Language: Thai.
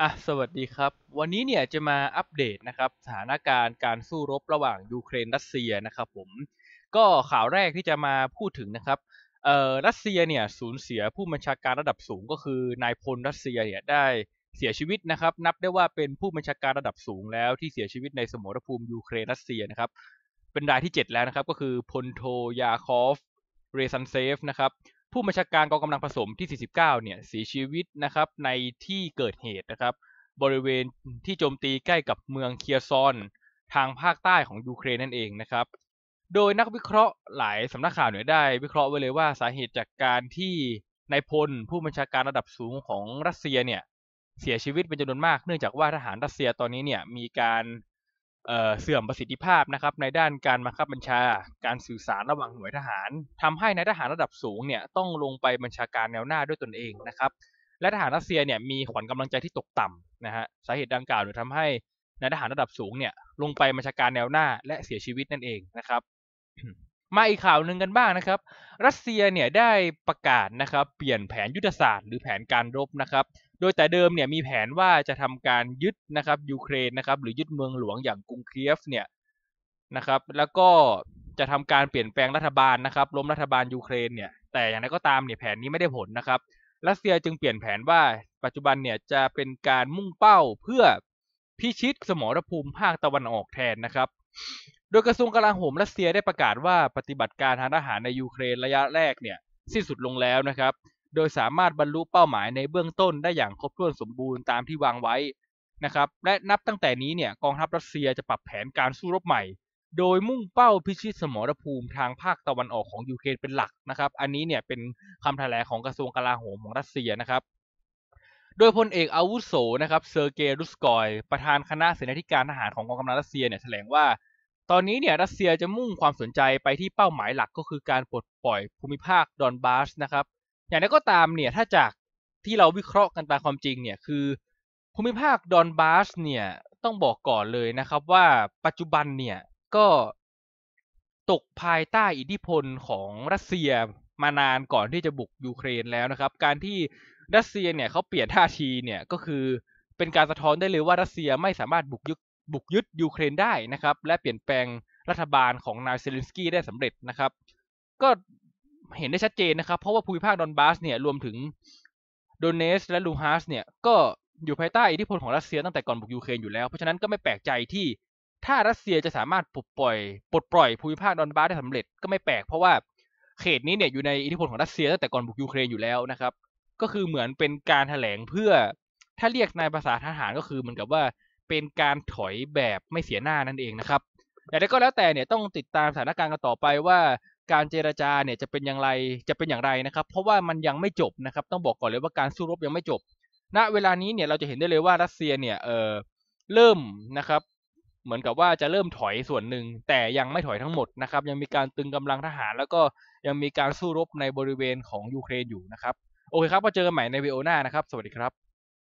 อ่ะสวัสดีครับ วันนี้เนี่ยจะมาอัปเดตนะครับสถานการณ์การสู้รบระหว่างยูเครนรัสเซียนะครับ ผมก็ข่าวแรกที่จะมาพูดถึงนะครับเอ่อรัสเซียเนี่ยสูญเสียผู้บัญชาการระดับสูงก็คือนายพลรัสเซียเนี่ยได้เสียชีวิตนะครับ นับได้ว่าเป็นผู้บัญชาการระดับสูงแล้วที่เสียชีวิตในสมรภูมิยูเครนรัสเซียนะครับ เป็นรายที่ 7 แล้วนะครับก็คือพลโท ยาคอฟ เรซันเซฟนะครับผู้บัญชาการกองกำลังผสมที่ 49 เนี่ยเสียชีวิตนะครับในที่เกิดเหตุนะครับ บริเวณที่โจมตีใกล้กับเมืองเคียซอน ทางภาคใต้ของยูเครนนั่นเองนะครับ โดยนักวิเคราะห์หลายสำนักข่าวเนี่ยได้ วิเคราะห์ไว้เลยว่าสาเหตุจากการที่นายพลผู้บัญชาการระดับสูงของรัสเซียเนี่ยเสียชีวิตเป็นจำนวนมากเนื่องจากว่าทหารรัสเซียตอนนี้เนี่ยมีการเสื่อมประสิทธิภาพนะครับในด้านการบังคับบัญชาการสื่อสารระหว่างหน่วยทหาร ทำให้นายทหารระดับสูงเนี่ยต้องลงไปบัญชาการแนวหน้าด้วยตนเองนะครับ และทหารรัสเซียเนี่ยมีขวัญกำลังใจที่ตกต่ำนะฮะสาเหตุดังกล่าวเนี่ยทำให้นายทหารระดับสูง เนี่ย ลงไปบัญชาการแนวหน้าและเสียชีวิตนั่นเองนะครับมาอีกข่าวหนึ่งกันบ้างนะครับ รัสเซียเนี่ยได้ประกาศนะครับ เปลี่ยนแผนยุทธศาสตร์หรือแผนการรบนะครับโดยแต่เดิมเนี่ยมีแผนว่าจะทำการยึดนะครับยูเครนนะครับ หรือยึดเมืองหลวงอย่างกรุงเคียฟเนี่ยนะครับ แล้วก็จะทำการเปลี่ยนแปลงรัฐบาลนะครับล้มรัฐบาลยูเครนเนี่ย แต่อย่างไรก็ตามเนี่ยแผนนี้ไม่ได้ผลนะครับ รัสเซียจึงเปลี่ยนแผนว่า ปัจจุบันเนี่ยจะเป็นการมุ่งเป้าเพื่อพิชิตสมรภูมิภาคตะวันออกแทนนะครับ โดยกระทรวงกลาโหม รัสเซียได้ประกาศว่าปฏิบัติการทางทหารในยูเครนระยะแรกเนี่ยสิ้นสุดลงแล้วนะครับโดยสามารถบรรลุเป้าหมายในเบื้องต้นได้อย่างครบถ้วนสมบูรณ์ตามที่วางไว้นะครับ และนับตั้งแต่นี้เนี่ยกองทัพรัสเซียจะปรับแผนการสู้รบใหม่ โดยมุ่งเป้าพิชิตสมรภูมิทางภาคตะวันออกของยูเครนเป็นหลักนะครับ อันนี้เนี่ยเป็นคำแถลงของกระทรวงกลาโหมของรัสเซียนะครับ โดยพลเอกอาวุโสนะครับเซอร์เกย์รุสกอย ประธานคณะเสนาธิการทหารของกองกำลังรัสเซียเนี่ยแถลงว่า ตอนนี้เนี่ยรัสเซียจะมุ่งความสนใจไปที่เป้าหมายหลักก็คือการปลดปล่อยภูมิภาคดอนบาสนะครับอย่างนั้นก็ตามเนี่ยถ้าจากที่เราวิเคราะห์กันตามความจริงเนี่ยคือภูมิภาคดอนบาสเนี่ยต้องบอกก่อนเลยนะครับ ว่าปัจจุบันเนี่ยก็ ตกภายใต้อิทธิพลของรัสเซียมานานก่อนที่จะบุกยูเครนแล้วนะครับ การที่รัสเซียเนี่ยเขาเปลี่ยนท่าที เนี่ยก็คือเป็นการสะท้อนได้เลยว่ารัสเซียไม่สามารถบุกยึดบุกยึดยูเครนได้นะครับ และเปลี่ยนแปลงรัฐบาลของนายเซเลนสกี้ได้สำเร็จนะครับ ก็เห็นได้ชัดเจนนะครับเพราะว่าภูมิภาคดอนบาสเนี่ยรวมถึงโดเนส และลูฮาสเนี่ย ก็อยู่ภายใต้อิทธิพลของรัสเซียตั้งแต่ก่อนบุกยูเครนอยู่แล้ว เพราะฉะนั้นก็ไม่แปลกใจที่ถ้ารัสเซียจะสามารถปลดปล่อยปลดปล่อยภูมิภาคดอนบาสได้สำเร็จก็ไม่แปลกเพราะว่าเขตนี้เนี่ยอยู่ในอิทธิพลของรัสเซียตั้งแต่ก่อนบุกยูเครนอยู่แล้วนะครับก็คือเหมือนเป็นการถแถลงเพื่อถ้าเรียกในภาษาทหารก็คือเหมือนกับว่าเป็นการถอยแบบไม่เสียหน้านั่นเองนะครับแต่ก็แล้วแต่เนี่ยต้องติดตามสถานการณ์กันต่อไปว่าการเจรจาเนี่ยจะเป็นอย่างไร จะเป็นอย่างไรนะครับ เพราะว่ามันยังไม่จบนะครับ ต้องบอกก่อนเลยว่าการสู้รบยังไม่จบ ณ เวลานี้เนี่ยเราจะเห็นได้เลยว่ารัสเซียเนี่ยเออเริ่มนะครับ เหมือนกับว่าจะเริ่มถอยส่วนหนึ่ง แต่ยังไม่ถอยทั้งหมดนะครับ ยังมีการตึงกำลังทหารแล้วก็ยังมีการสู้รบในบริเวณของยูเครนอยู่นะครับ โอเคครับมาเจอกันใหม่ในวีโอหน้านะครับ สวัสดีครับ